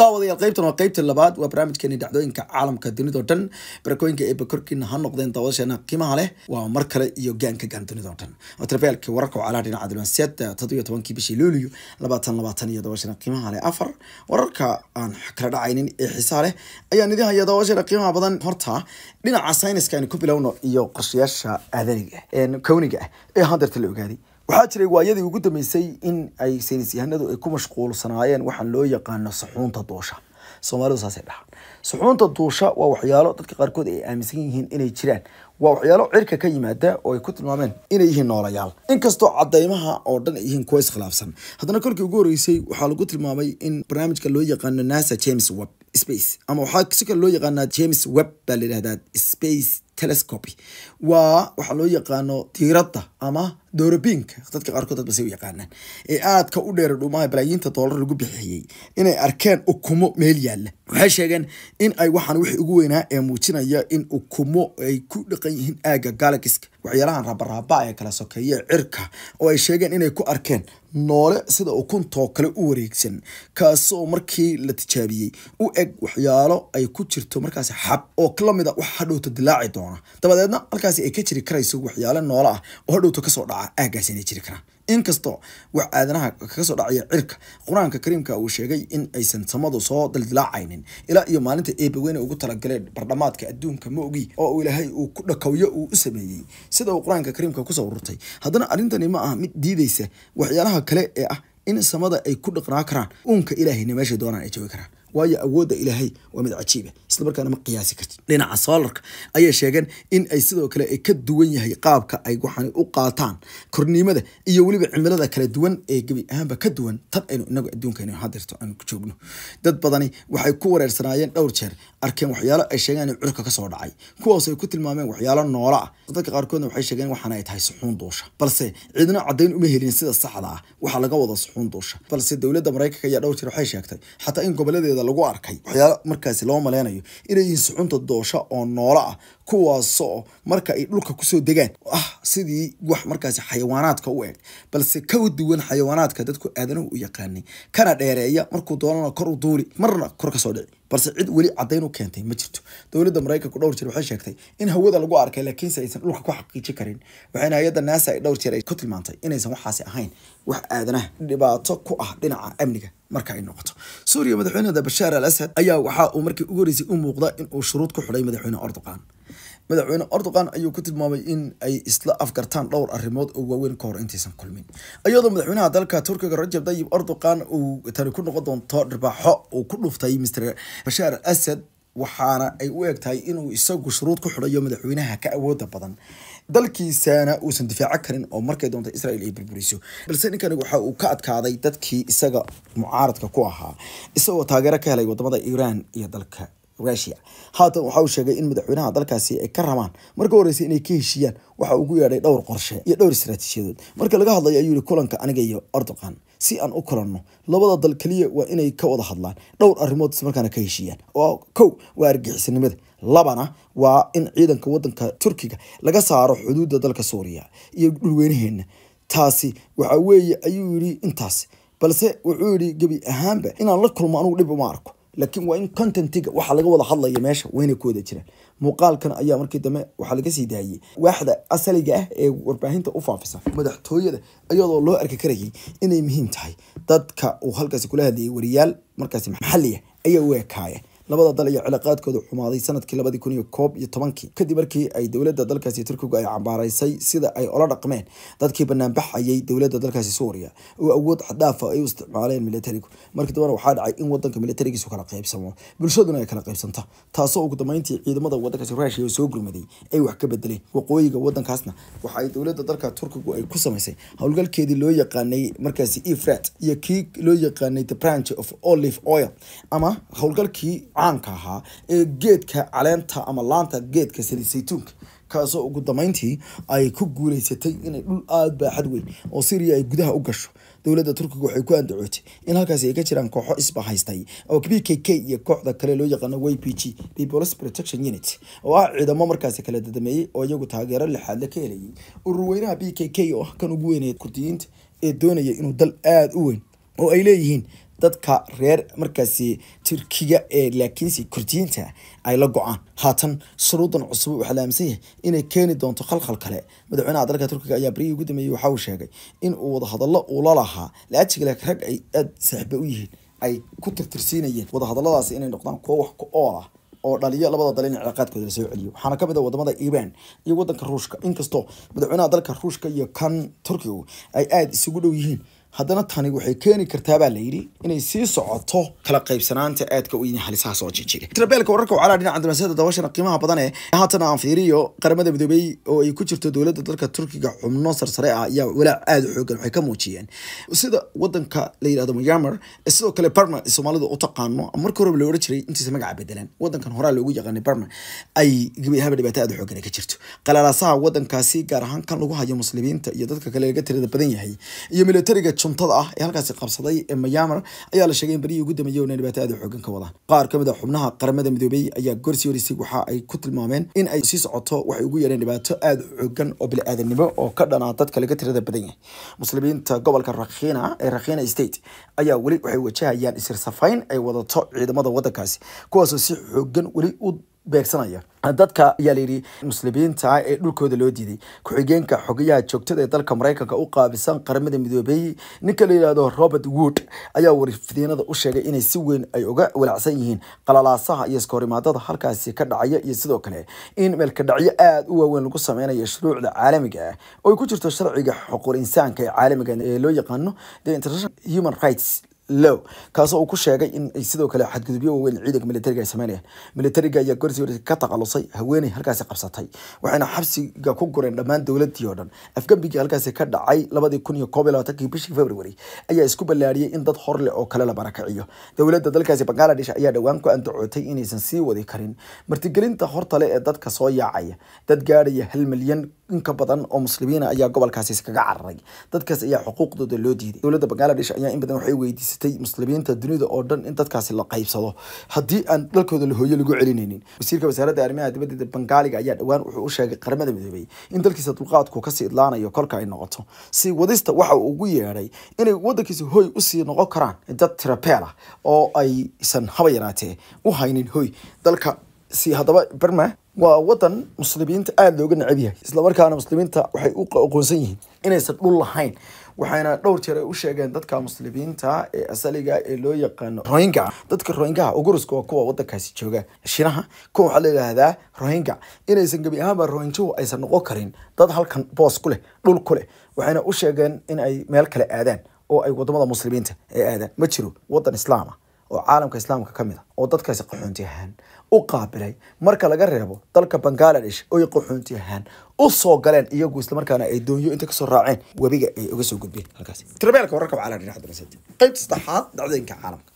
daawadayaal qaybtan waa qaybta labaad waa barnaamijkeeni dhacdooyinka caalamka dunidao dhan barakooyinka eeba korkiina ha noqdeen daawadasheena qiimaha leh waa mar kale iyo gaanka gaan dunidao dhan watrabaalkii wararka wacalaha dhinaca dulwanseed toddobiyo tobankii bishii luuliyo labaatan labaatan iyo daawasheena qiimaha leh afar wararka aan kala dhacaynin ee xiisaha leh ayaan idin haya daawasheena qiimaha badan horta dhinaca sayniska aynu ku bilowno iyo qorshayaasha aadaniga ah, kowniga ah ee hadeerta la ogaaday waxaa jiray waayadii ugu dambeysay in ay saynis yahanadu ay ku mashquulsanaayeen waxaan loo yaqaano suxuunta duusha soomaalidu saasay dhahaan suxuunta duusha waa waxyaalo dadka qaarkood ay aaminsan yihiin inay jiraan waa waxyaalo cirka ka yimaada oo ay ku tilmaameen inay yihiin noolayaal inkastoo cadaymaha oo dhan ay yihiin kuwa iskhilaafsan haddana kolkii ugu horreysay waxaa lagu tilmaamay in barnaamijka loo yaqaano nasa james webb space ama waxaa si kale loo yaqaanaa james webb baa la yidhahdaa space telescopy waa waxaa loo yaqaano diiradda ama doorabinka dadka qaarkood dad base u yaqaanaan ee aadka u dheera dhuumaha balaayiinta doolar lagu bixiyey inay arkeen ukumo meel yaalla waxay sheegeen in ay waxaan wixii ugu weynaa ee muujinaya in ukumo ay ku dhaqan yihiin aagga galagiska waxyaalahan raabaraaba ee kala sokeeya cirka oo ay sheegeen inay ku arkeen noole sida ukuntoo kale u wareegsan kaasoo markii la tijaabiyey u eg waxyaalo ay ku jirto markaasi xab oo lamid ah wax hadhowta dilaaci doona dabadeedna halkaasi ay ka jiri karayso waxyaalo noole ah oo hadhowta kasoo dhaca ah aagaas inay jiri karaan inkastoo wax aadanaha kaga soo dhacaya cirka qur-aanka kariimka uu sheegay in aysan samadu soo daldilaacaynin ilaa iyo maalinta eebaweyne ugu talagaleen bardhamaadka adduunka maogi oo uu ilaahay uu ku dhakowyo uu u sameeyey sida uu qur-aanka kariimka kusoo ururtay haddana arrintani ma ah mid diidaysa waxyaalaha kale ee ah in samada ay ku dhaqnaa karaan uunka ilaahayna meesha doonaan ay joogi karaan waayo awooda ilaahay waa mid cajiiba ah. islamarkaana ma qiyaasi kartid dhinaca soolarka ayay sheegeen in ay sidoo kale ay ka duwan yahay qaabka ay waxaan u qaataan korniimada iyo weliba cimilada kala duwan ee gebi ahaanba ka duwan tan aynu inagu adduunkaynu hadirto aanu ku joogno dad badani waxay ku wareersanaayeen dhowr jeer arkeen waxyaalo ay sheegeen in cudurka kasoo dhacay kuwaas ay ku tilmaameen waxyaalo noola ah dadka qaarkoodna waxay sheegeen waxaan ay tahay suxuun duusha balse ciidna caddayn uma helin sida saxda ah waxaa laga wada suxuun duusha balse dowladda maraykanka ayaa dhowr jeer waxay sheegtay xataa in gobolladeeda lagu arkay waxyaalo markaasi loo maleynayo inay yihiin suxunta doosha oo noola ah kuwaasoo marka ay dhulka kusoo degaan ah sidii wax markaas xayawaanaadka u eg balse kawa duwan xayawaanaadka dadku aadanahu u yaqaanay kana dheereeya markuu doonana kor u duuli marna kor kasoo dhici balse cid weli caddayn keentay ma jirto dowladda maraykanku dhowr jeer waxay sheegtay in hawada lagu arkay laakiinse aysan dhulka ku xaqiijin karin waxayna hay-adda naasa ay dhowr jeer ay ku tilmaantay inaysan waxaasi ahayn wax aadanaha dhibaato ku ah dhinaca amniga marka ay noqoto suuriya madaxweyneeda bashaar al asad ayaa waxaa uu markii ugu horeysay u muuqda in shuruud ku xidhay madaxweyne erdoqan madaxweyne erdogan ayuu ku tilmaamay in ay isla afgartaan dhowr arrimood oo waaweyn kahor intaysan kulmin iyadoo madaxweynaha dalka turkiga rajab dayib erdogan uu tani ku noqon doonto dhirbaxo uu ku dhuftay mister bashaar asad waxaana ay u egtahay inuu isagu shuruud ku xidhayo madaxweynaha ka awooda badan dalkiisana uusan difaaco karin oo markay doonta israel ay burburiso balse ninkan waxa uu ka adkaaday dadkii isaga mucaaradka ku ahaa isagoo taageero ka helay wadamada iiraan iyo dalka Russia haatan waxa uu sheegay in madaxweynaha dalkaasi ay ka rabaan marka horeysa inay ka heshiiyaan waxa ugu yeedhay dhowr qorshe iyo dhowr istaraatiijiyadood marka laga hadlayo ayuu yiri kulanka aniga iyo Erdogan si aan u kulanno labada dal kaliya waa inay ka wada hadlaan dhowr arrimood isla markaana ka heshiiyaan oo kow waa argagixisanimada labana waa in ciidanka wadanka Turkiga laga saaro xuduudda dalka Suuriya iyo dhulweynaheena taasi waxa weeye ayuu yiri intaas balse wuxuu yiri gabi ahaanba inaan la kulmo anigu dhib uma arko laakiin waa in contentiga waxa laga wada hadlaya meesha wayna ku wada jiraan muuqaalkan ayaa markii dambe waxaa laga sii daayey waaxda asaliga ah ee warbaahinta u faafisa madaxtooyada iyadoo loo arki karayay inay muhiim tahay dadka uu halkaasi kula hadlayay wariyaal markaasi maxaliya ayaa u ekaaya labada dal ayaa cilaaqaadkooda xumaaday sanadkii labadii kun iyo koob iyo tobankii kadib markii ay dowladda dalkaasi turkigu ay cambaaraysay sida ay ola dhaqmeen dadkii banaanbaxayay dowladda dalkaasi suuriya oo awood xadaafa ah ay u isticmaaleen militarigu markii dambana waxaa dhacay in wadanka militarigiisu kala qaybsamo bulshaduna ay kala qaybsanta taasoo ugu dambeyntii ciidamada wadankaasi ruushia soo gurmaday ay wax ka bedeleen waqooyiga wadankaasna waxa ay dowladda dalka turkigu ay ku samaysay howlgalkeedii loo yaqaanay markaasi efrat iyo kii loo yaqaanay the branch of olive oil ama howlgalkii caanka ahaa ee geedka caleenta ama laanta geedka salisaytuunka kaasoo ugu damayntii ay ku guuleysatay inay dhul aada baaxad weyn oo syriya ay gudaha u gasho dowladda turkiga waxay ku andacootay in halkaasi ay ka jiraan kooxo isbahaystay oo b k k iyo kooxda kale loo yaqaano y p g peoples protection unit oo ah ciidamo markaasi kala dadameeyey oo iyagu taageero lixaadle ka helayay ururweynaha b k k oo ah kan ugu weyneed kurdiyiinta ee doonaya inuu dal aada u weyn oo ay leeyihiin dadka reer markaasi turkiga ee laakiinse kurdiyiinta ay la go-aan haatan shuruudan cusub waxaa la aaminsan yahay inay keeni doonto khalkhal kale madaxweynaha dalka turkiga ayaa barihii ugu dambeeyey waxa uu sheegay in uu wadahadallo uula lahaa laajiga rag ay aada saaxiiba u yihiin ay ku tirtirsiinayeen wadahadalladaasi inay noqdaan kuwo wax ku ool ah oo dhaliyo labada dal in cilaaqaadkooda lasoo celiyo waxaana ka mid ah wadamada iran iyo wadanka ruushka inkastoo madaxweynaha dalka ruushka iyo kan turkigu ay aada isugu dhow yihiin haddana tani waxay keeni kartaabaa layidhi inay sii socoto kala qaybsanaanta aadka uyin halisaha soo jinjiri trabeelka wararka wacalaa dhinaca dibasada dabashana qiimaha badan ee haatana aan fiiriyo qaramada midoobey oo ay ku jirto dowladda dalka turkiga xubno sarsare ah ayaa walaac aada u xoogan waxay ka muujiyeen sida wadanka la yidhahdo myanmar sidoo kale barma soomaalidu u taqaano marka horeba la ohan jiray intiisa magaca bedelan wadankan horaa loogu yaqaanay barma ay haba dhibaato aada u xoogan ay ka jirto qalaalaasaha wadankaasi gaar ahaan kan lagu hayo muslimiinta iyo dadka kale laga tirada badan yahay iyo militariga suntada ah ee halkaasi qabsaday ee Myanmar ayaa la sheegay in bariyii ugu dambeeyay uu dhibaato aad u xooggan ka wadaan qaar kamid a ah xubnaha qaramada midoobey ayaa gorsii horeysay waxa ay ku tilmaameen in ay sii socoto waxay ugu yareen dhibaato aada u xooggan oo bini'aadanimo oo ka dhanaa dadka laga tirada badan yahay muslimiinta gobolka Rakhina ee Rakhina State ayaa weli waxay wajahayaan isir ay wadato ciidamada wadankaasi kuwaasoo si xoogan weli u beegsanaya dadka ayaa layidhi muslimiinta ee dhulkooda loo diiday ku-xigeenka xogayaha joogtada ee dalka maraykanka u qaabisan qaramada midoobey ninka la yidhaahdo robert wood ayaa warfidiinada u sheegay inay si weyn ay uga walacsan yihiin qalalaasaha iyo iskoorimaadada halkaasi ka dhacaya iyo sidoo kale in meelkadhacyo aada u waaweyn lagu sameynayo shuruucda caalamiga ah oo ku jirto sharciga xuquuq insaanka ee caalamiga ah ee loo yaqaano the international human rights low kaasoo uu ku sheegay in sidoo kale xadgudubyo waaweyn ciidanka militariga ay sameynayaan militariga ayaa gorsii ka taqalusay haweeney halkaasi qabsatay waxayna xabsiga ku gureen dhammaan dowladii oo dhan afgambigii halkaasi ka dhacay labadii kun iyo koob iyo labaatanki bishii february ayaa isku ballaadhiyey in dad horleh oo kale la barakaciyo dowladda dalkaasi bangaladesh ayaa dhowaan ku andacootay inaysan sii wadi karin martigelinta hortale ee dadka soo yaacaya dad gaadhaya hal milyan inka badan oo muslimiina ayaa gobolkaasi iskaga cararay dadkaas ayaa xuquuqdooda loo diiday dowladda bangaladesh ayaa in badan waxay weydiisay haysatay muslimiinta dunida oo dhan in dadkaasi la qaybsado haddii aan dalkooda la hooyo lagu celinaynin wasiirka wasaaradda arrimaha dibadeeda bangaaliga ayaa dhawaan wuxuu u sheegay qaramada midoobey in dalkiisa dulqaadku kasii idlaanayo kolka ay noqoto si wadista waxa uu ugu yeedhay inay waddankiisa hoy usii noqon karaan dad tirabeela oo aysan haba yaraatee u haynin hooy dalka si haddaba berma waa wadan muslimiinta aada looga necab yahay islamarkaana muslimiinta waxay u aqoonsan yihiin inaysan dhul lahayn waxayna dhowr jeer ay u sheegeen dadka muslimiinta ee asaliga ah ee loo yaqaano rohinga dadka rohingaha uguruska waa kuwa wadankaasi jooga shinaha kuwa waxaa la yidhaahdaa rohinga inaysan gebi ahaanba rohinjahu aysan noqon karin dad halkan boos ku leh dhul ku leh waxayna u sheegeen in ay meel kale aadaan oo ay wadamada muslimiinta ay aadaan ma jiro wadan islaama ah oo caalamka islaamka ka mid a ah, oo dadkaasi qaxoonti ahaan u qaabilay marka laga reebo dalka bangaladesh oy qaxoonti ahaan u soo galeen iyagu islamarkaana ay doonyo inta kasoo raaceen webiga ay uga soo gudbeen halkaasi tirbeelka wararka waa cala dhinac saddexaad dhacdooyinka caalamka